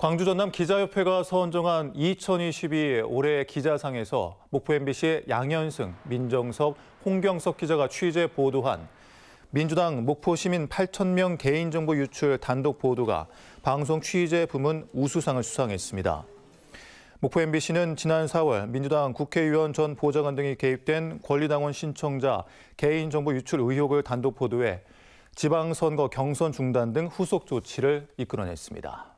광주 전남 기자협회가 선정한 2022 올해 기자상에서 목포 MBC의 양현승, 민정석, 홍경석 기자가 취재 보도한 민주당 목포 시민 8천 명 개인정보 유출 단독 보도가 방송 취재 부문 우수상을 수상했습니다. 목포 MBC는 지난 4월 민주당 국회의원 전 보좌관 등이 개입된 권리당원 신청자 개인정보 유출 의혹을 단독 보도해 지방선거 경선 중단 등 후속 조치를 이끌어냈습니다.